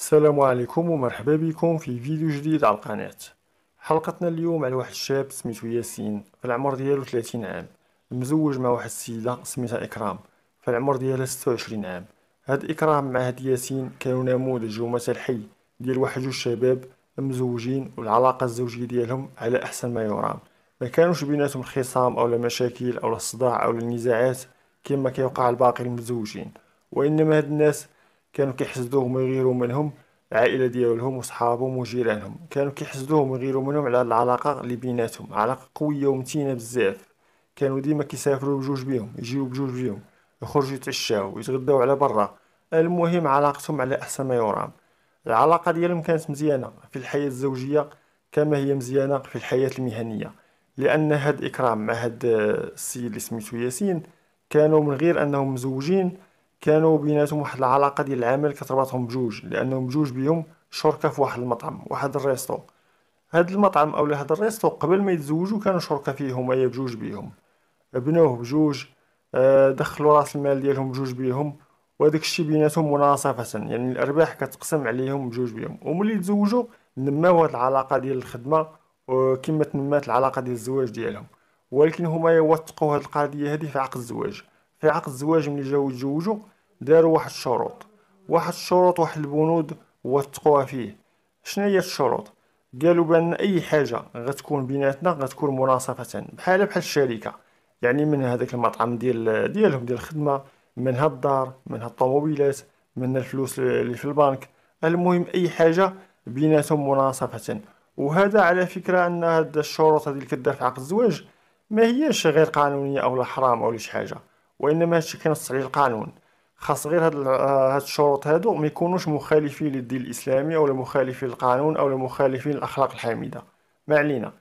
السلام عليكم ومرحبا بكم في فيديو جديد على القناة حلقتنا اليوم على واحد الشاب سميتو ياسين في العمر ديالو 30 عام مزوج مع واحد السيدة سميتها إكرام في العمر ديالها 26 عام هاد إكرام مع هاد ياسين كانوا نموذج ومثل حي ديال واحد جوج شباب مزوجين والعلاقة الزوجية ديالهم على أحسن ما يرام ما كانوش بيناتهم خصام أو مشاكل أو الصداع صداع أو النزاعات كما كيوقع الباقي المزوجين وإنما هاد الناس كانوا كيحسدوهم ويغيروا منهم العائله ديالهم وصحابهم وجيرانهم كانوا كيحسدوهم ويغيروا منهم على العلاقه اللي بيناتهم علاقه قويه ومتينه بزاف كانوا ديما كيسافروا بجوج بيهم يجيو بجوج بيهم يخرجوا يتعشاو يتغداو على برا المهم علاقتهم على احسن ما يرام العلاقه ديالهم كانت مزيانه في الحياه الزوجيه كما هي مزيانه في الحياه المهنيه لان هاد اكرام مع هاد السيد اللي سميتو ياسين كانوا من غير انهم مزوجين كانوا بيناتهم واحد العلاقه ديال العمل كتربطهم بجوج لانهم بجوج بيهم شركه في واحد المطعم واحد الريستو هاد المطعم اولا هاد الريستو قبل ما يتزوجوا كانوا شركه فيه هما يا بجوج بيهم بنوه بجوج آه، دخلوا راس المال ديالهم بجوج بيهم وهذاك الشيء بيناتهم مناصفه يعني الارباح كتقسم عليهم بجوج بيهم وملي يتزوجوا نماو هاد العلاقه ديال الخدمه كما تنمات العلاقه ديال الزواج ديالهم ولكن هما يوثقوا هاد القضيه هذه في عقد الزواج في عقد الزواج ملي جاو يتزوجوا داروا واحد الشروط واحد الشروط واحد البنود وثقوها فيه شنو هي الشروط قالوا بان اي حاجه غتكون بيناتنا غتكون مناصفه بحال بحال الشركه يعني من هذاك المطعم ديال ديالهم ديال الخدمه من هاد الدار من هاد الطوموبيلات من الفلوس اللي في البنك المهم اي حاجه بيناتهم مناصفه وهذا على فكره ان هاد الشروط هذه اللي كدار في عقد الزواج ما هيش غير قانونيه او حرام او شي حاجه وانما هادشي كينص عليه القانون خاص غير هاد, آه، هاد الشروط هادو ما يكونوش مخالفين للدين الاسلامي او مخالفين للقانون او مخالفين للاخلاق الحميده ما علينا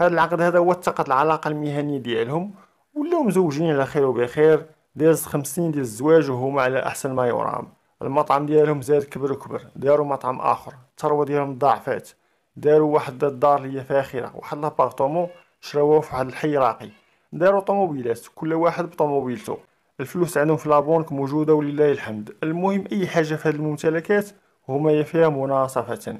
هاد العقد هذا وثقت العلاقه المهنيه ديالهم ولاو مزوجين على خير وبخير داز خمسين ديال الزواج وهما على احسن ما يرام المطعم ديالهم زاد كبر وكبر داروا مطعم اخر الثروه ديالهم ضاعفات داروا واحد الدار اللي هي فاخره واحد لابارتومون شراوه في واحد الحي راقي داروا طوموبيلات كل واحد بطوموبيلته الفلوس عندهم في لابونك موجودة ولله الحمد المهم أي حاجة في هاد الممتلكات هما فيها مناصفة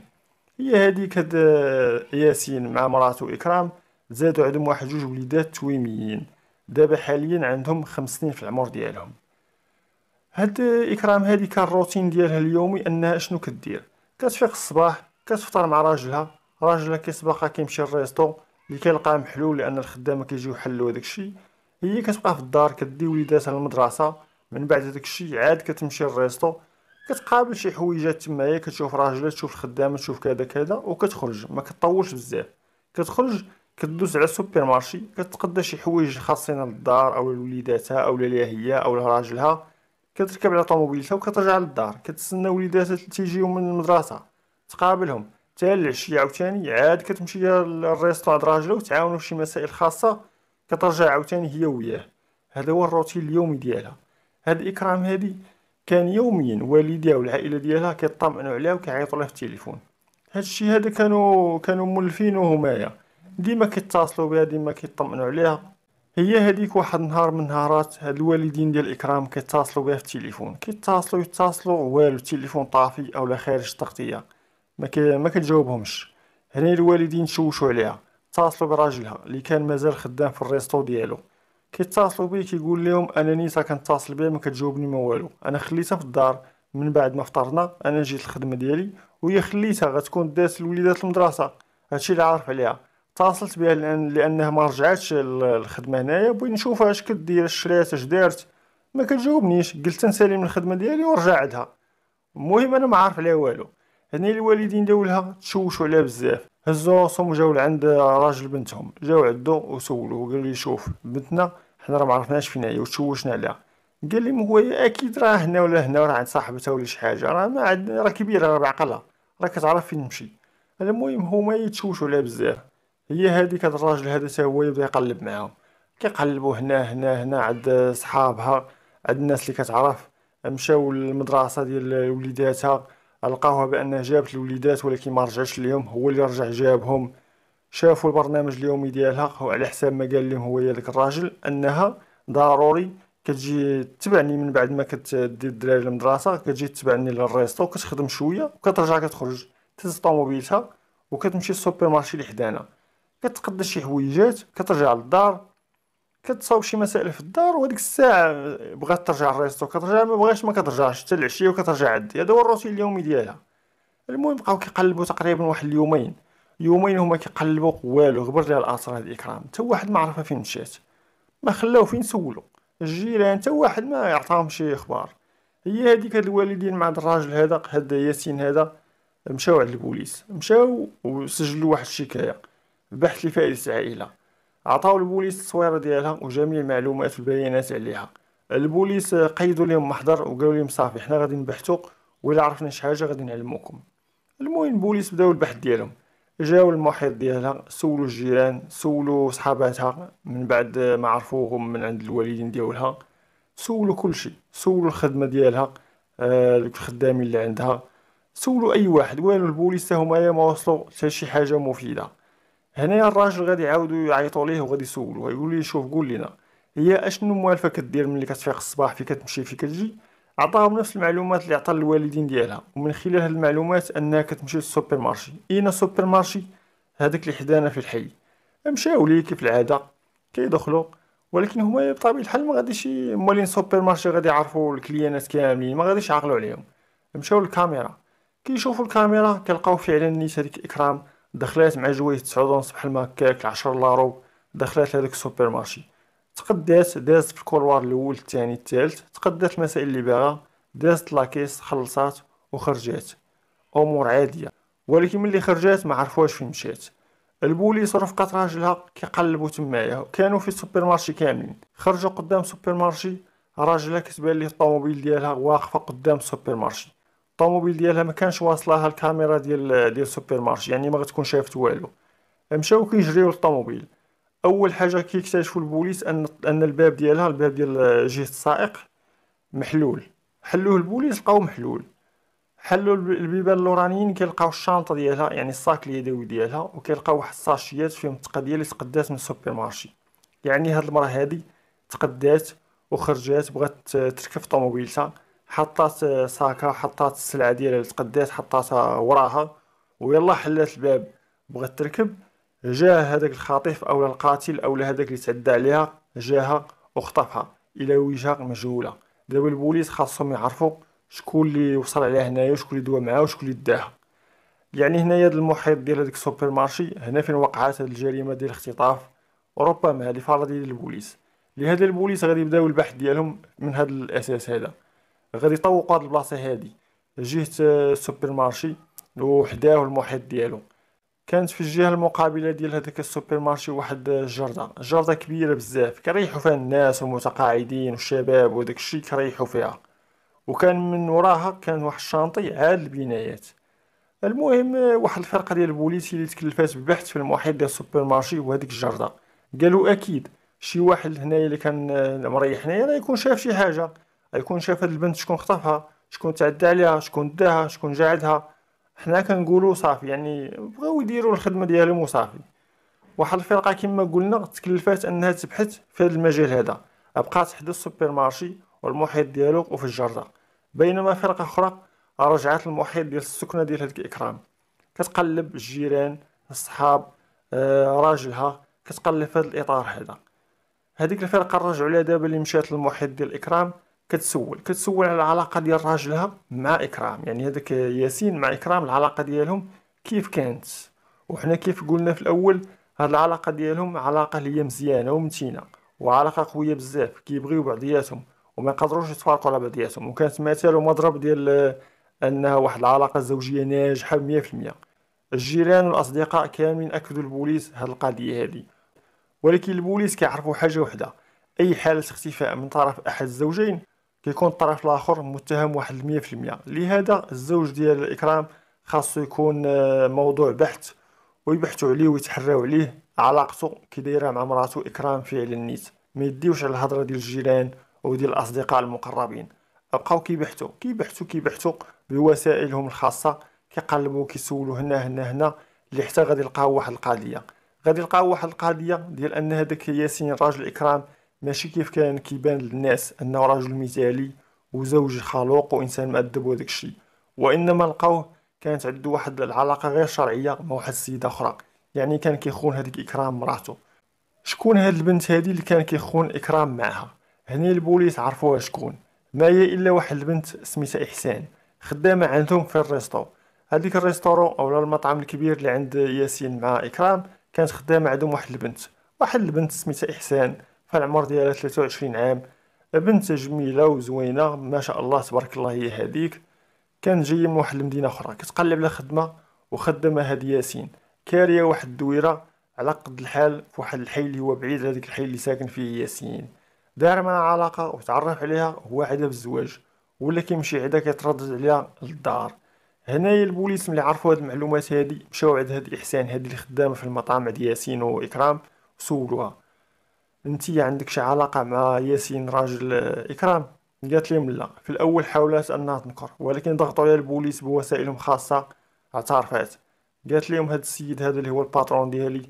هي هذيك هاد آه، ياسين مع مراتو إكرام زادوا عندهم واحد جوج وليدات تويميين دابا حاليا عندهم خمس سنين في العمر ديالهم هاد آه، إكرام هادي كان الروتين ديالها اليومي أنها شنو كدير كتفيق الصباح كتفطر مع راجلها راجلها كيسبقها كيمشي للريستو اللي كيلقاه محلول لان الخدامه كيجيو يحلوا هذاك الشيء هي كتبقى في الدار كدي وليداتها للمدرسه من بعد هذاك الشيء عاد كتمشي للريستو كتقابل شي حويجات تمايا كتشوف راجله تشوف الخدامه تشوف كذا كذا وكتخرج ما كتطولش بزاف كتخرج كدوز على السوبر مارشي كتقدا شي حوايج خاصين للدار او لوليداتها او ليها هي او لراجلها كتركب على طوموبيلتها وكترجع للدار كتسنى وليداتها تيجيو من المدرسه تقابلهم حتى العشيه عاوتاني عاد كتمشي للريستوران راجله وتعاونوا في شي مسائل خاصه كترجع عاوتاني هي وياه هذا هو الروتين اليومي ديالها هاد الاكرام هادي كان يوميا والديها والعائله ديالها كيطمنوا عليها وكيعيطوا لها في التليفون هاد الشيء هذا كانوا كانوا مولفين همايا ديما كيتصلوا بها ديما كيطمنوا عليها هي هذيك واحد النهار من نهارات هاد الوالدين ديال اكرام كيتصلوا بها في التليفون كيتصلوا يتصلوا والو التليفون طافي اولا خارج التغطيه ما كتجاوبهمش هنا الوالدين شوشو عليها اتصلوا براجلها اللي كان مازال خدام في الريستو ديالو كيتصلوا بيه كيقول لهم انا نيسا كنتصل بها ما كتجاوبني ما والو انا خليتها في الدار من بعد ما فطرنا انا جيت الخدمه ديالي وهي خليتها غتكون داس لوليدات المدرسه هادشي اللي عارف عليها اتصلت بها لان لانها ما رجعتش للخدمه هنايا بغيت نشوفها اش كدير اش شريت اش دارت ما كتجاوبنيش قلت نسالي من الخدمه ديالي ورجع عندها المهم انا ما عارف عليها والو يعني الوالدين داولها تشوشوا عليها بزاف هزوا راسهم وجاو لعند راجل بنتهم جاو عندو وسولو قال لي شوف بنتنا حنا راه عرفناش فين هي وتشوشنا عليها قال لي هو اكيد راه هنا ولا هنا راه عند صاحبتها ولا شي حاجه راه ما عاد راه كبيره راه بعقلها راه كتعرف فين تمشي المهم هما يتشوشوا عليها بزاف هي هذيك الراجل هذا حتى هو يبدا يقلب معاهم كيقلبوا هنا هنا هنا عند صحابها عند الناس اللي كتعرف مشاو للمدرسه ديال وليداتها لقاوها بانه جابت الوليدات ولكن ما رجعش ليهم هو اللي رجع جابهم شافوا البرنامج اليومي ديالها وعلى حساب ما قال لهم هو ذاك الراجل انها ضروري كتجي تبعني من بعد ما كتدي الدراري للمدرسه كتجي تبعني للريستو كتخدم شويه وكترجع كتخرج تهز طوموبيلتها وكتمشي للسوبر مارشي اللي حدانا كتقدر شي حويجات كترجع للدار كتصاوب شي مسائل في الدار وهذيك الساعه بغات ترجع الريستو كترجع ما بغاش ما كترجعش حتى العشيه وكترجع عندي هذا هو الروتين اليومي ديالها المهم بقاو كيقلبوا تقريبا واحد اليومين يومين هما كيقلبوا والو غبر ليها الاسر هاد الاكرام حتى واحد ما عرفها فين مشات ما خلاو فين سولو الجيران حتى واحد ما يعطاهم شي اخبار هي هذيك هاد الوالدين مع هاد الراجل هذا هاد ياسين هذا مشاو عند البوليس مشاو وسجلوا واحد الشكايه بحث لفائدة العائله عطاو البوليس التصويره ديالها وجميع المعلومات والبيانات عليها البوليس قيدوا لهم محضر وقالوا لهم صافي حنا غادي نبحثوا ولا عرفنا شي حاجه غادي نعلموكم المهم البوليس بداو البحث ديالهم جاو المحيط ديالها سولوا الجيران سولوا صحاباتها من بعد ما عرفوهم من عند الوالدين ديالها سولوا كلشي سولوا الخدمه ديالها آه، الخدامين اللي عندها سولوا اي واحد والو البوليس هما ما وصلوا حتى شي حاجه مفيده هنايا الراجل غادي يعاودو يعيطو ليه وغادي يسولو غيقول ليه شوف قول لينا هي اشنو موالفه كدير ملي كتفيق الصباح فين كتمشي فين كتجي عطاهم نفس المعلومات اللي عطا الوالدين ديالها ومن خلال هاد المعلومات انها كتمشي للسوبر مارشي اين السوبر مارشي هذاك اللي حدانا في الحي مشاو ليه كيف العاده كيدخلوا ولكن هما بطبيعه الحال ما غاديش موالين سوبر مارشي غادي يعرفوا الكليانات كاملين ما غاديش عليهم مشاو للكاميرا كيشوفوا الكاميرا كيلقاو فعلا نيت هذيك اكرام دخلات مع جوايز تسعود ونص بحال ما هكاك 10 لارو دخلات لهذاك السوبر مارشي تقدات دازت في الكولوار الاول الثاني الثالث تقدات المسائل اللي باغا دازت لاكيس خلصات وخرجات امور عاديه ولكن ملي خرجات ما عرفوهاش فين مشات البوليس رفقات راجلها كيقلبوا تمايا كانوا في السوبر مارشي كاملين خرجوا قدام سوبر مارشي راجلها كتبان ليه الطوموبيل ديالها واقفه قدام السوبر مارشي الطوموبيل ديالها ما كانش واصلها الكاميرا ديال ديال سوبر مارشي يعني ما غتكون شافت والو مشاو كيجريو للطوموبيل اول حاجه كيكتشفوا البوليس ان ان الباب ديالها الباب ديال جهه السائق محلول حلوه البوليس لقاو محلول حلوا البيبان اللورانيين كيلقاو الشنطه ديالها يعني الصاك اليدوي ديالها وكيلقاو واحد الساشيات فيهم التقديه اللي تقدات من السوبر مارشي يعني هاد المراه هادي تقدات وخرجات بغات تركب في طوموبيلتها حطات آه، ساكا حطات السلعه ديالها اللي تقدات حطاتها وراها ويلا حلات الباب بغات تركب جاه هذاك الخاطف او القاتل او هذاك اللي تعدى عليها جاها وخطفها الى وجهه مجهوله دابا البوليس خاصهم يعرفوا شكون اللي وصل عليها هنايا وشكون اللي دوا معاه وشكون اللي داها يعني هنايا هذا المحيط ديال هذاك السوبر مارشي هنا فين وقعت هذه الجريمه ديال الاختطاف وربما هذه فرضيه ديال البوليس لهذا البوليس غادي يبداو البحث ديالهم من هذا الاساس هذا غادي يطوق هاد البلاصه هادي جهه آه، السوبر مارشي وحداه المحيط ديالو كانت في الجهه المقابله ديال هذاك السوبر مارشي واحد الجرده آه، الجرده كبيره بزاف كريحوا فيها الناس والمتقاعدين والشباب وداك الشيء كريحوا فيها وكان من وراها كان واحد الشانطي عاد البنايات المهم آه، واحد الفرقه ديال البوليس اللي تكلفات ببحث في المحيط ديال السوبر مارشي وهذيك الجرده قالوا اكيد شي واحد هنايا اللي كان مريح هنايا راه يكون شاف شي حاجه غيكون شاف هاد البنت شكون خطفها شكون تعدى عليها شكون داها شكون جاعدها حنا كنقولوا صافي يعني بغاو يديروا الخدمه ديالهم وصافي واحد الفرقه كما قلنا تكلفات انها تبحث في هذا المجال هذا بقات حدا السوبر مارشي والمحيط ديالو وفي الجرده بينما فرقه اخرى رجعت المحيط ديال السكنه ديال هذاك الاكرام كتقلب الجيران الصحاب آه، راجلها كتقلب في هذا الاطار هذا هذيك الفرقه رجعوا لها دابا اللي مشات للمحيط ديال الاكرام كتسول كتسول على العلاقه ديال راجلها مع اكرام يعني هذاك ياسين مع اكرام العلاقه ديالهم كيف كانت وحنا كيف قلنا في الاول هاد العلاقه ديالهم علاقه اللي هي مزيانه ومتينه وعلاقه قويه بزاف كيبغيو بعضياتهم وما يقدروش يتفارقوا على بعضياتهم وكانت مثال ومضرب ديال آه، انها واحد العلاقه الزوجيه ناجحه 100% الجيران والاصدقاء كاملين اكدوا البوليس هاد القضيه هادي ولكن البوليس كيعرفوا حاجه وحده اي حاله اختفاء من طرف احد الزوجين كيكون الطرف الاخر متهم واحد 100% لهذا الزوج ديال الاكرام خاصو يكون آه، موضوع بحث ويبحثوا عليه ويتحراو عليه علاقته كي دايره مع مراتو اكرام فعلا نيت ما يديوش على الهضره ديال الجيران وديال الاصدقاء المقربين بقاو كيبحثوا كيبحثوا كيبحثوا بوسائلهم الخاصه كيقلبوا كيسولوا هنا هنا هنا اللي حتى غادي يلقاو واحد القضيه غادي يلقاو واحد القضيه ديال ان هذاك ياسين راجل اكرام ماشي كيف كان كيبان للناس انه رجل مثالي وزوج خلوق وانسان مؤدب وهداك الشيء وانما لقاوه كانت عنده واحد العلاقه غير شرعيه مع واحد السيده اخرى يعني كان كيخون هذيك اكرام مراته شكون هاد البنت هادي اللي كان كيخون اكرام معها هني البوليس عرفوها شكون ما هي الا واحد البنت سميتها احسان خدامه عندهم في الريستو هذيك الريستورون او المطعم الكبير اللي عند ياسين مع اكرام كانت خدامه عندهم واحد البنت واحد البنت سميتها احسان فالعمر ديالها 23 عام بنت جميله وزوينه ما شاء الله تبارك الله هي هذيك كان جايه من واحد المدينه اخرى كتقلب على خدمه وخدمة هاد ياسين كاريه واحد الدويره على قد الحال في واحد الحي اللي هو بعيد على ديك الحي اللي ساكن فيه ياسين دار معها علاقه وتعرف عليها هو عدا بالزواج ولا كيمشي عدا كيتردد عليها للدار هنايا البوليس ملي عرفوا هاد المعلومات هادي مشاو عند هاد احسان هادي اللي خدامه في المطعم عند ياسين واكرام سولوها انت عندك شي علاقه مع ياسين راجل اكرام قالت لهم لا في الاول حاولت انها تنكر ولكن ضغطوا عليها البوليس بوسائلهم خاصه اعترفت قالت لهم هذا السيد هذا اللي هو الباترون ديالي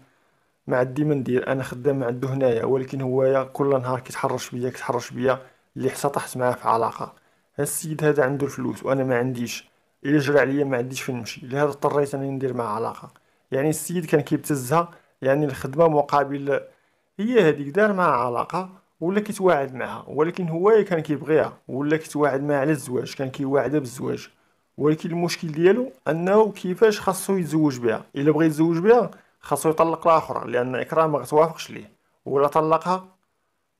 ما عندي ما ندير انا خدام عنده هنايا ولكن هوايا كل نهار كيتحرش بيا كيتحرش بيا اللي حتى طحت معاه في علاقه هاد السيد هذا عنده الفلوس وانا ما عنديش الا جرى عليا ما عنديش فين نمشي لهذا اضطريت انني ندير معاه علاقه يعني السيد كان كيبتزها يعني الخدمه مقابل هي هذيك دار معها علاقه ولا كيتواعد معها ولكن هو كان كيبغيها ولا كيتواعد معها على الزواج كان كيواعدها بالزواج ولكن المشكل ديالو انه كيفاش خاصو يتزوج بها الا بغى يتزوج بها خاصو يطلق لاخرى لان اكرام ما غتوافقش ليه ولا طلقها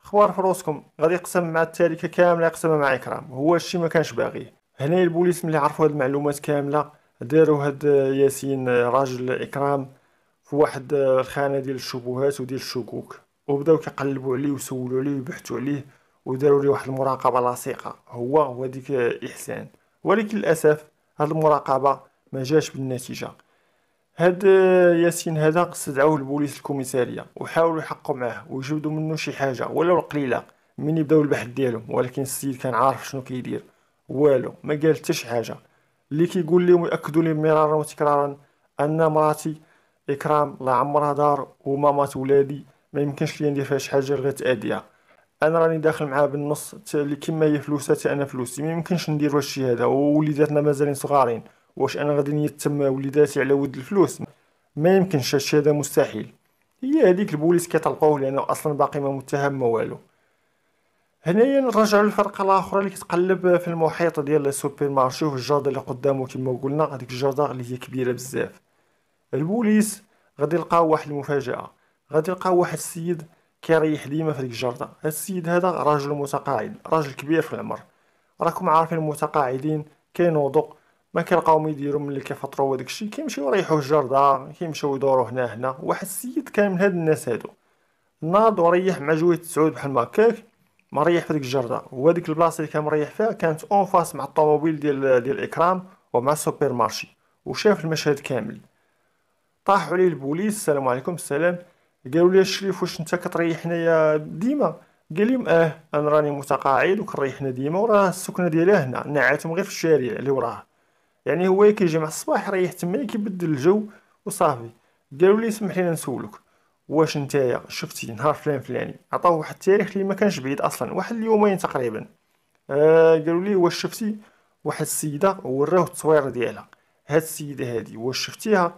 خوار فروسكم غادي يقسم مع التالكه كامله يقسمها مع اكرام هو هادشي ما كانش باغيه هنا البوليس ملي عرفوا هاد المعلومات كامله داروا هاد ياسين راجل اكرام في واحد الخانه ديال الشبهات وديال الشكوك وبداو كيقلبوا عليه وسولوا عليه وبحثوا عليه وداروا ليه واحد المراقبه لاصقه هو ديك احسان ولكن للاسف هاد المراقبه ما جاش بالنتيجه هاد ياسين هذا استدعوه البوليس الكوميساريه وحاولوا يحقوا معاه ويجبدوا منه شي حاجه ولو قليله من يبداو البحث ديالهم ولكن السيد كان عارف شنو كيدير والو ما قال حتى شي حاجه اللي كيقول لهم ياكدوا لي مرارا وتكرارا ان مراتي اكرام لا عمرها دار ومامات ولادي ما يمكنش ليا ندير فيها شي حاجه غير تاديه انا راني داخل معاه بالنص اللي كيما هي فلوسها انا فلوسي ما يمكنش ندير واش الشيء هذا ووليداتنا مازالين صغارين واش انا غادي نيتم وليداتي على ود الفلوس ما يمكنش هادشي هذا مستحيل هي هذيك البوليس كيطلقوه لانه اصلا باقي ما متهم ما والو هنايا نرجع للفرقه الاخرى اللي كتقلب في المحيط ديال السوبر مارشي والجرده اللي قدامه كما قلنا هذيك الجرده اللي هي كبيره بزاف البوليس غادي يلقاو واحد المفاجاه غادي يلقى واحد السيد كيريح ديما في ديك الجرده هاد السيد هذا راجل متقاعد راجل كبير في العمر راكم عارفين المتقاعدين كينوضوا ما كيلقاو ما يديروا ملي كيفطروا وداك الشيء كيمشيو يريحوا الجرده كيمشيو يدوروا هنا هنا واحد السيد كان من هاد الناس هادو ناض وريح مع جوية تسعود بحال ما هكاك مريح في ديك الجرده وهاديك البلاصه اللي كان مريح فيها كانت اون فاس مع الطوموبيل ديال ديال اكرام ومع السوبر مارشي وشاف المشهد كامل طاحوا عليه البوليس السلام عليكم السلام قالوا لي الشريف واش انت كتريح يا ديما قال لهم اه انا راني متقاعد وكنريح ديما وراه السكنه ديالي هنا نعاتهم غير في الشارع اللي وراه يعني هو كيجي مع الصباح يريح تما كيبدل الجو وصافي قالوا لي سمح لينا نسولك واش نتايا شفتي نهار فلان فلاني عطاوه واحد التاريخ اللي ما كانش بعيد اصلا واحد اليومين تقريبا آه قالوا لي واش شفتي واحد السيده وراه التصويره ديالها هاد السيده هادي واش شفتيها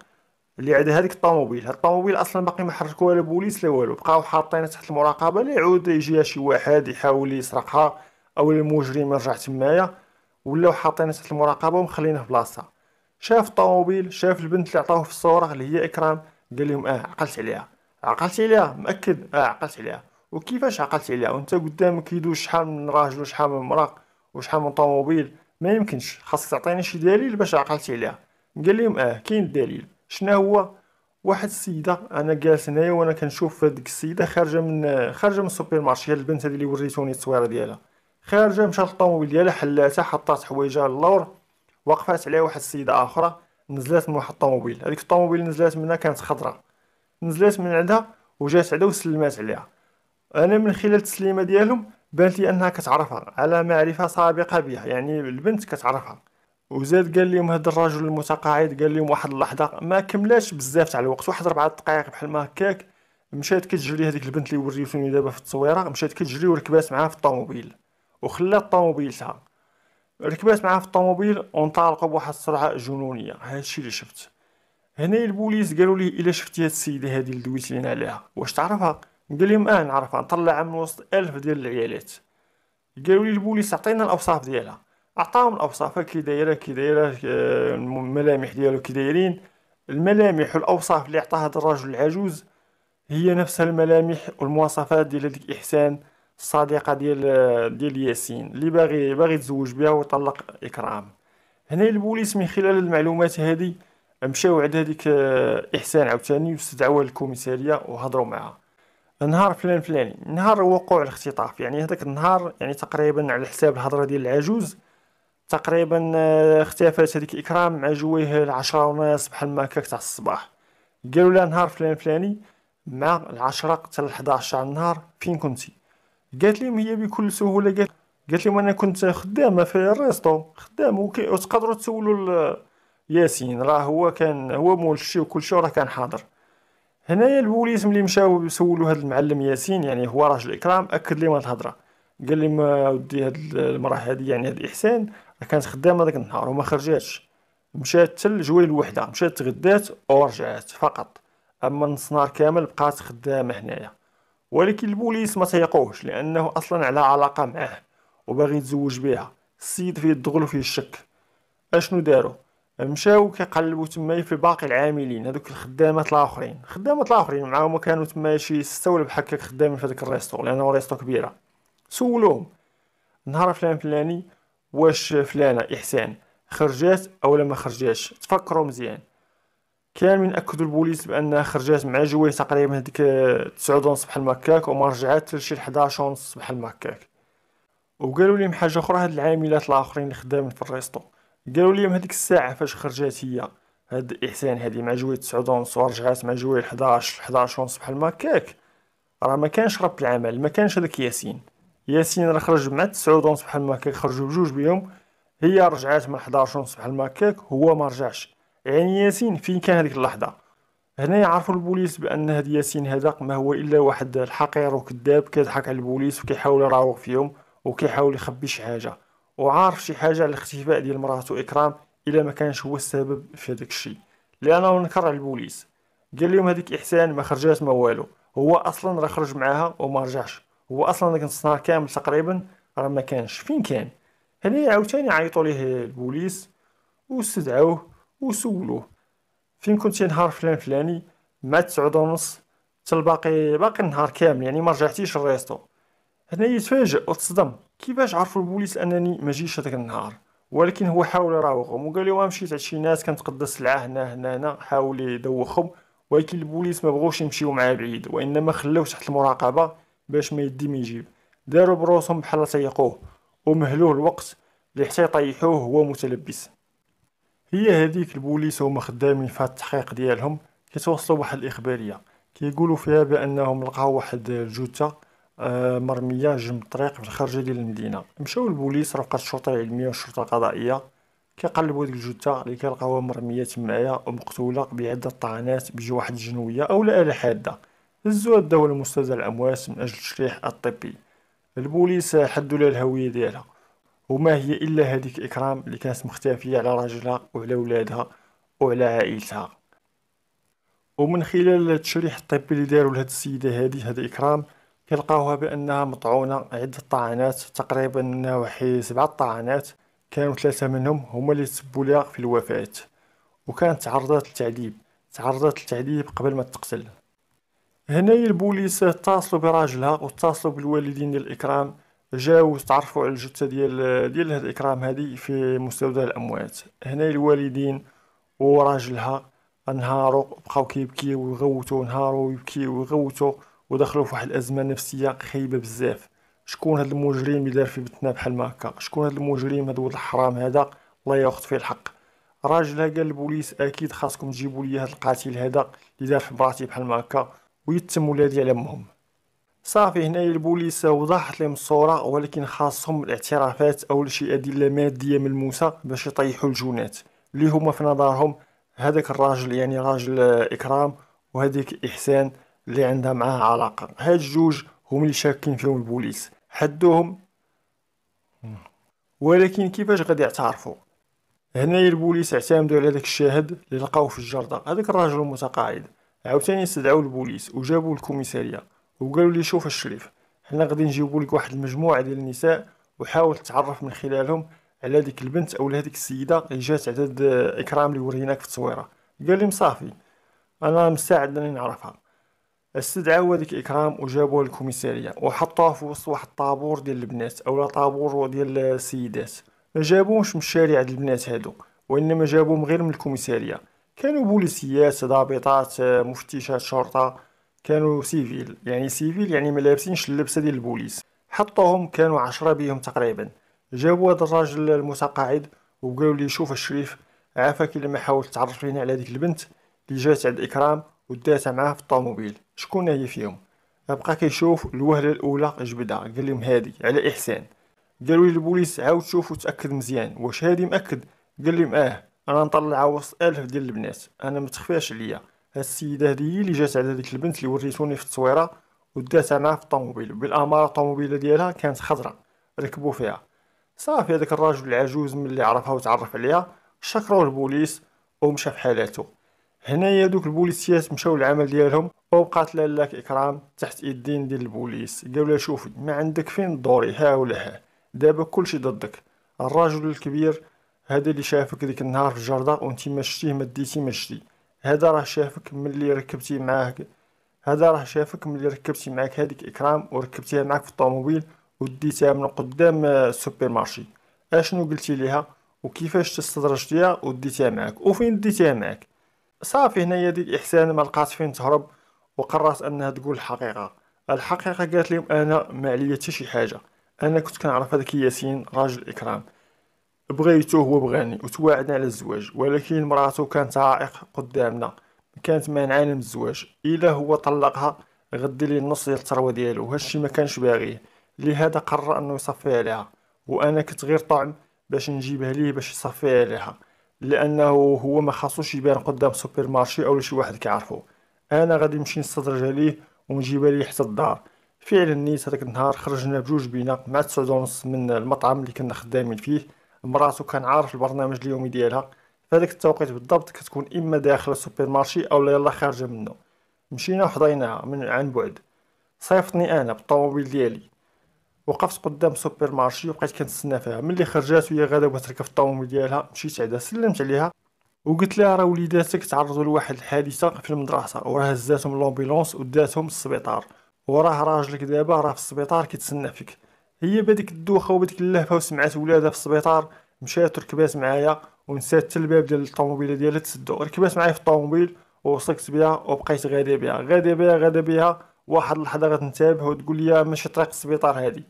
اللي عندها هذيك الطوموبيل هاد الطوموبيل اصلا باقي ما حركوها لا بوليس لا والو بقاو حاطينها تحت المراقبه لا يعود يجيها شي واحد يحاول يسرقها او المجرم يرجع تمايا ولاو حاطينها تحت المراقبه ومخلينها في بلاصتها شاف الطوموبيل شاف البنت اللي عطاوه في الصوره اللي هي اكرام قال لهم اه عقلت عليها عقلت عليها مأكد اه عقلت عليها وكيفاش عقلت عليها وانت قدامك يدوز شحال من راجل وشحال من مرأة وشحال من طوموبيل ما يمكنش خاصك تعطيني شي دليل باش عقلت عليها قال لهم اه كاين الدليل شنو هو واحد السيده انا جالس هنايا وانا كنشوف هذيك السيده خارجه من خارجه من السوبر مارشي البنت هذه اللي وريتوني التصويره ديالها خارجه مشات للطوموبيل ديالها حلاتها حطات حوايجها للور وقفات عليها واحد السيده اخرى نزلات من واحد الطوموبيل هذيك الطوموبيل نزلات منها كانت خضراء نزلات من عندها وجات عندها وسلمات عليها انا من خلال التسليمه ديالهم بانت لي انها كتعرفها على معرفه سابقه بها يعني البنت كتعرفها وزاد قال لهم هذا الرجل المتقاعد قال لهم واحد اللحظه ما كملاش بزاف تاع الوقت واحد ربعة دقائق بحال ما هكاك مشات كتجري هذيك البنت اللي وريتوني دابا في التصويره مشات كتجري وركبات معاه في الطوموبيل وخلات الطوموبيل تاعها ركبات معاه في الطوموبيل وانطلقوا بواحد السرعه جنونيه هادشي اللي شفت هنا البوليس قالوا لي الا شفتي هاد السيده هادي اللي دويت لينا عليها واش تعرفها قال لهم اه نعرفها نطلعها من وسط الف ديال العيالات قالوا لي البوليس عطينا الاوصاف ديالها عطاهم الاوصاف كي دايره كي دايره آه، الملامح ديالو كي دايرين الملامح والاوصاف اللي عطاها هذا الرجل العجوز هي نفسها الملامح والمواصفات ديال هذيك احسان الصديقه ديال آه، ديال ياسين اللي باغي باغي يتزوج بها ويطلق اكرام هنا البوليس من خلال المعلومات هذه مشاو عند هذيك آه، احسان عاوتاني واستدعوها للكوميساريه وهضروا معها نهار فلان فلاني نهار وقوع الاختطاف يعني هذاك النهار يعني تقريبا على حساب الهضره ديال العجوز تقريبا آه، اختفت هذيك اكرام مع جويه العشرة ونص بحال ما هكاك تاع الصباح قالوا لها نهار فلان فلاني مع العشرة حتى ل 11 النهار فين كنتي قالت لهم هي بكل سهوله قالت قالت لهم انا كنت خدامه في الريستو خدام وتقدروا تسولوا ياسين راه هو كان هو مول الشيء وكل شيء راه كان حاضر هنايا البوليس ملي مشاو يسولوا هذا المعلم ياسين يعني هو راجل اكرام اكد لي هاد الهضره قال ما آه، ودي هاد المراه هادي يعني هاد الاحسان كانت خدامه داك النهار وما خرجاتش مشات حتى لجويل وحده مشات تغدات ورجعات فقط اما نص نهار كامل بقات خدامه هنايا ولكن البوليس ما تيقوهش لانه اصلا على علاقه معاه وباغي يتزوج بها السيد فيه الدغل وفيه الشك اشنو داروا مشاو كيقلبوا تمايا في باقي العاملين هذوك الخدامات الاخرين الخدامات الاخرين معاهم كانوا تمايا شي سته ولا بحال خدامين في هذاك الريستو لانه ريستو كبيره سولوهم نهار فلان فلاني واش فلانة إحسان خرجات أو لما خرجاش تفكروا مزيان كان من اكد البوليس بأنها خرجات مع جوي تقريبا هديك تسعود ونص بحال ماكاك وما رجعات لشي حداش ونص بحال هكاك وقالوا لي حاجة أخرى هاد العاملات الآخرين اللي خدامين في الريستو قالوا لي هذيك الساعة فاش خرجات هي هاد إحسان هادي مع جوي تسعود ونص ورجعات مع جوي 11 11 ونص بحال هكاك راه ما كانش رب العمل ما كانش هذاك ياسين ياسين راه خرج مع 9 ونص بحال ما هكاك خرجوا بجوج بيهم هي رجعات من 11 ونص بحال ما هكاك هو ما رجعش يعني ياسين فين كان هذيك اللحظه هنا يعرفوا البوليس بان هذا ياسين هذا ما هو الا واحد الحقير وكذاب كيضحك على البوليس وكيحاول يراوغ فيهم وكيحاول يخبي شي حاجه وعارف شي حاجه على الاختفاء ديال مراته اكرام الا ما كانش هو السبب في هذاك الشيء لانه نكر على البوليس قال لهم هذيك احسان ما خرجات ما والو هو اصلا راه خرج معاها وما رجعش هو اصلا داك النهار كامل تقريبا راه ما كانش فين كان هنا عاوتاني عيطوا ليه البوليس واستدعوه وسولوه فين كنتي نهار فلان فلاني مع تسعود ونص حتى باقي باقي النهار كامل يعني ما رجعتيش الريستو هنا يتفاجئ وتصدم كيفاش عرفوا البوليس انني ما جيتش هذاك النهار ولكن هو حاول يراوغهم وقال لهم مشيت عند شي ناس كنتقدا السلعه هنا هنا هنا حاول يدوخهم ولكن البوليس ما بغوش يمشيو معاه بعيد وانما خلاوه تحت المراقبه باش ما يدي ما يجيب داروا بروسهم بحال سيقوه ومهلوه الوقت لحتى حتى يطيحوه هو متلبس هي هذيك البوليس هما خدامين في التحقيق ديالهم كيتوصلوا واحد الاخباريه كيقولوا فيها بانهم لقاو واحد الجثه آه، مرميه جنب الطريق في الخارجه ديال المدينه مشاو البوليس رفقه الشرطه العلميه والشرطه القضائيه كيقلبوا ديك الجثه اللي كيلقاوها مرميه تمايا ومقتوله بعده طعنات بجواحد واحد الجنويه او لا حاده هزوها داو مستدعى الأموات من أجل التشريح الطبي البوليس حدوا لها الهوية ديالها وما هي إلا هذيك إكرام اللي كانت مختفية على راجلها وعلى ولادها وعلى عائلتها ومن خلال التشريح الطبي اللي داروا لهاد السيدة هادي هاد إكرام كلقاوها بأنها مطعونة عدة طعنات تقريبا نواحي سبعة طعنات كانوا ثلاثة منهم هما اللي تسبوا لها في الوفاة وكانت تعرضت للتعذيب تعرضت للتعذيب قبل ما تقتل هنايا البوليس اتصلوا براجلها واتصلوا بالوالدين ديال الاكرام جاو تعرفوا على الجثه ديال ديال هاد الاكرام هادي في مستودع الاموات هنا الوالدين وراجلها انهاروا بقاو كيبكيو ويغوتوا نهاروا ويبكيو ويغوتوا ودخلوا في واحد الازمه نفسيه خايبه بزاف شكون هاد المجرم اللي دار في بنتنا بحال ما هكا شكون هاد المجرم هاد الحرام هذا الله ياخذ فيه الحق راجلها قال البوليس اكيد خاصكم تجيبوا لي هاد القاتل هذا اللي دار في براتي بحال ما هكا ويتم ولادي على امهم صافي هنايا البوليس وضحت لهم الصورة ولكن خاصهم الاعترافات او شي ادلة مادية ملموسة باش يطيحوا الجونات اللي هما في نظرهم هذاك الراجل يعني راجل اكرام وهذيك احسان اللي عندها معاه علاقة هاد الجوج هما اللي شاكين فيهم البوليس حدوهم ولكن كيفاش غادي يعترفوا هنايا البوليس اعتمدوا على داك الشاهد اللي لقاوه في الجردة هذاك الراجل المتقاعد عاوتاني استدعاو البوليس وجابوا الكوميساريه وقالوا لي شوف الشريف حنا غادي نجيبوا لك واحد المجموعه ديال النساء وحاول تتعرف من خلالهم على ديك البنت او هذيك السيده اللي جات عدد اكرام اللي وريناك في التصويره قال لي صافي انا مساعد اني نعرفها استدعاو هذيك اكرام وجابوها للكوميساريه وحطوها في وسط واحد الطابور ديال البنات اولا طابور ديال السيدات ما جابوهمش من الشارع ديال البنات هادو وانما جابوهم غير من الكوميساريه كانوا بوليسيات ضابطات مفتشات شرطة كانوا سيفيل يعني سيفيل يعني ما لابسينش اللبسة ديال البوليس حطوهم كانوا عشرة بيهم تقريبا جابوا هذا الراجل المتقاعد وقالوا لي شوف الشريف عافاك الا ما حاولت تعرف لينا على ديك البنت اللي جات عند اكرام وداتها معاه في الطوموبيل شكون هي فيهم بقى كيشوف الوهله الاولى جبدها قال لهم هادي على احسان قالوا لي البوليس عاود شوف وتاكد مزيان واش هادي مأكد قال لهم اه انا نطلع وسط الف ديال البنات انا ما تخفاش عليا هاد السيده هادي هي اللي جات على ديك البنت اللي وريتوني في التصويره ودات انا في الطوموبيل بالاماره الطوموبيله ديالها كانت خضراء ركبوا فيها صافي هذاك الراجل العجوز ملي عرفها وتعرف عليها شكروا البوليس ومشى في حالاته هنايا دوك البوليسيات مشاو للعمل ديالهم وبقات لالاك اكرام تحت يدين ديال البوليس قالوا لها شوفي ما عندك فين دوري ها ولا ها دابا كلشي ضدك الراجل الكبير هذا اللي شافك ديك النهار في الجردة وانت ما شتيه ما ديتي ما شتي هذا راه شافك ملي ركبتي معاه هذا راه شافك ملي ركبتي معاك هذيك اكرام وركبتيها معاك في الطوموبيل وديتها من قدام آه، السوبر مارشي اشنو قلتي ليها وكيفاش تستدرجتيها وديتيها معاك وفين ديتيها معاك صافي هنايا ديك احسان ما لقات فين تهرب وقررت انها تقول الحقيقه الحقيقه قالت لهم انا ما عليا حتى شي حاجه انا كنت كنعرف هذاك ياسين راجل اكرام بغيته هو بغاني وتواعدنا على الزواج ولكن مراتو كانت عائق قدامنا كانت نعاني من الزواج الا هو طلقها غدي لي النص ديال الثروه ديالو هادشي ما كانش باغيه لهذا قرر انه يصفي عليها وانا كنت غير طعم باش نجيبها ليه باش يصفي عليها لانه هو ما خاصوش يبان قدام سوبر مارشي او شي واحد كيعرفو انا غادي نمشي نستدرجها ليه ونجيبها ليه حتى الدار فعلا نيت هذاك النهار خرجنا بجوج بينا مع تسعود ونص من المطعم اللي كنا خدامين فيه مراتو كان عارف البرنامج اليومي ديالها فهاداك التوقيت بالضبط كتكون اما داخل السوبر مارشي او يلا خارجه منه مشينا وحضيناها من عن بعد صيفطني انا بالطوموبيل ديالي وقفت قدام السوبر مارشي وبقيت كنتسنى فيها ملي خرجات وهي غادا بغات تركب الطوموبيل ديالها مشيت عندها سلمت عليها وقلت لها راه وليداتك تعرضوا لواحد الحادثه في المدرسه وراه هزاتهم لومبيلونس وداتهم للسبيطار وراه راجلك دابا راه في السبيطار كيتسنى فيك هي بهذيك الدوخه وبهذيك اللهفه وسمعات ولادها في السبيطار مشات ركبات معايا ونسات الباب ديال الطوموبيله ديالها تسدو ركبات معايا في الطوموبيل ووصلت بها وبقيت غادي بها غادي بها غادي بها واحد اللحظه غتنتبه وتقول لي ماشي طريق السبيطار هادي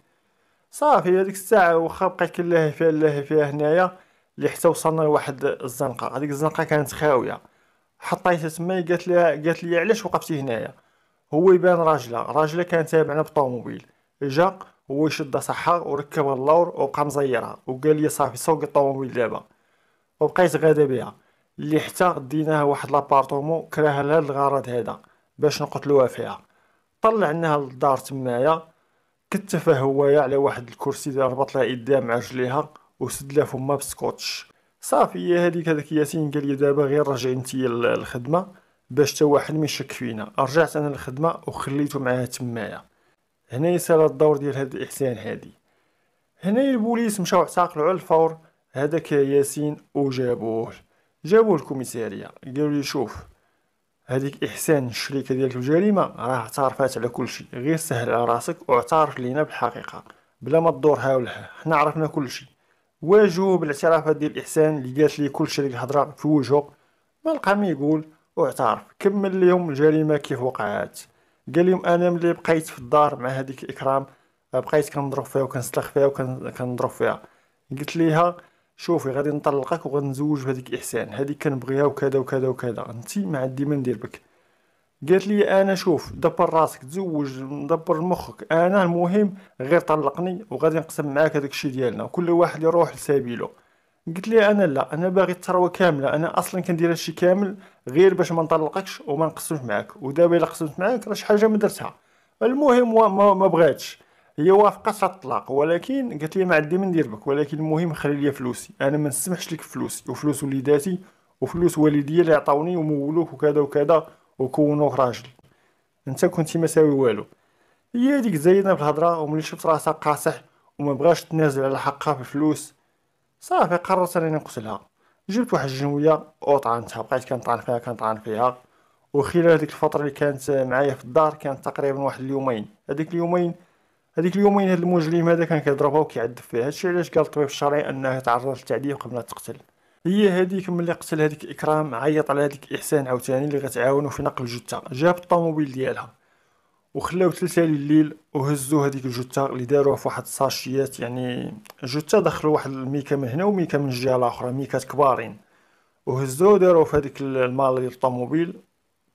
صافي هذيك الساعه واخا بقيت كنلاهي فيها نلاهي فيها هنايا اللي حتى وصلنا لواحد الزنقه هذيك الزنقه كانت خاويه حطيتها تما قالت لي قالت لي علاش وقفتي هنايا هو يبان راجله راجله كان تابعنا بالطوموبيل جا هو شد صحة وركب اللور وبقى مزيرها وقال لي صافي سوق الطوموبيل دابا وبقيت غادا بها اللي حتى ديناها واحد لابارتومو كراها لها الغرض هذا باش نقتلوها فيها طلعناها للدار تمايا كتفها هوايا على واحد الكرسي اللي ربط لها يديها مع رجليها وسد لها فمها بسكوتش صافي هذيك هذاك ياسين قال لي دابا غير رجعي نتيا للخدمه باش تا واحد ما يشك فينا رجعت انا للخدمه وخليته معاها تمايا هنا يسال الدور ديال هاد الاحسان هادي هنا البوليس مشاو اعتقلوا على الفور هذاك ياسين وجابوه جابوه الكوميساريه قالوا لي شوف هذيك احسان الشريكه ديالك في الجريمه راه اعترفات على كل شيء غير سهل على راسك واعترف لينا بالحقيقه بلا ما تدور حولها حنا عرفنا كل شيء واجهوا بالاعترافات ديال احسان اللي قالت لي كل شريك الهضره في وجهه ما لقى ما يقول واعترف كمل لهم الجريمه كيف وقعت قال لهم انا ملي بقيت في الدار مع هذيك الاكرام بقيت كنضرب فيها وكنسلخ فيها وكنضرب فيها قلت ليها شوفي غادي نطلقك وغنزوج بهذيك احسان هذيك كنبغيها وكذا وكذا وكذا انت ما عندي ما ندير بك قالت لي انا شوف دبر راسك تزوج دبر مخك انا المهم غير طلقني وغادي نقسم معاك هذاك الشيء ديالنا كل واحد يروح لسبيله قلت لي انا لا انا باغي الثروه كامله انا اصلا كندير هادشي كامل غير باش ما نطلقكش وما نقسمش معاك ودابا الا قسمت معاك راه شي حاجه ما درتها المهم ما, ما بغاتش هي وافقت على الطلاق ولكن قالت لي ما عندي من ندير بك ولكن المهم خلي لي فلوسي انا ما نسمحش لك فلوسي وفلوس وليداتي وفلوس والديا اللي عطاوني ومولوك وكذا وكذا وكونوك راجل انت كنتي ما ساوي والو هي هذيك في الهضره وملي شفت راسها قاصح وما بغاش تنازل على حقها في الفلوس صافي قررت انني نقتلها جبت واحد الجنويه وطعنتها بقيت كنطعن فيها كنطعن فيها وخلال هذيك الفتره اللي كانت معايا في الدار كانت تقريبا واحد اليومين هذيك اليومين هذيك اليومين هذا المجرم هذا كان كيضربها وكيعذب فيها هادشي علاش قال الطبيب الشرعي انها تعرضت للتعذيب قبل ما تقتل هي هذيك ملي قتل هذيك اكرام عيط على هذيك احسان عاوتاني اللي غتعاونو في نقل الجثه جاب الطوموبيل ديالها وخلاو تلتالي الليل وهزوا هذيك الجثه اللي داروها في واحد الساشيات يعني جثه دخلوا واحد الميكا من هنا وميكا من الجهه الاخرى ميكات كبارين وهزوا داروا في هذيك الماله ديال الطوموبيل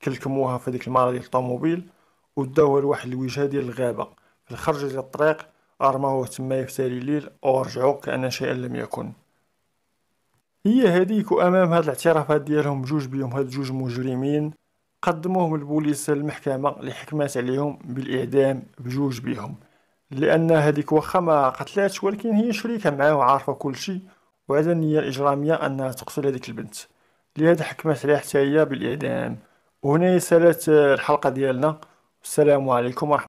كلكموها في هذيك الماله ديال الطوموبيل وداوها لواحد الوجهه ديال الغابه في الخرج ديال الطريق ارموه تما في تالي الليل ورجعوا كان شيئا لم يكن هي هذيك وامام هاد الاعترافات ديالهم جوج بيهم هاد جوج مجرمين قدموهم البوليس المحكمة لحكمات عليهم بالإعدام بجوج بيهم لأن هذيك واخا ما قتلاتش ولكن هي شريكة معاه وعارفة كل شيء وعندها النية الإجرامية أنها تقتل هذيك البنت لهذا حكمات عليها حتى هي بالإعدام وهنا سالت الحلقة ديالنا السلام عليكم ورحمة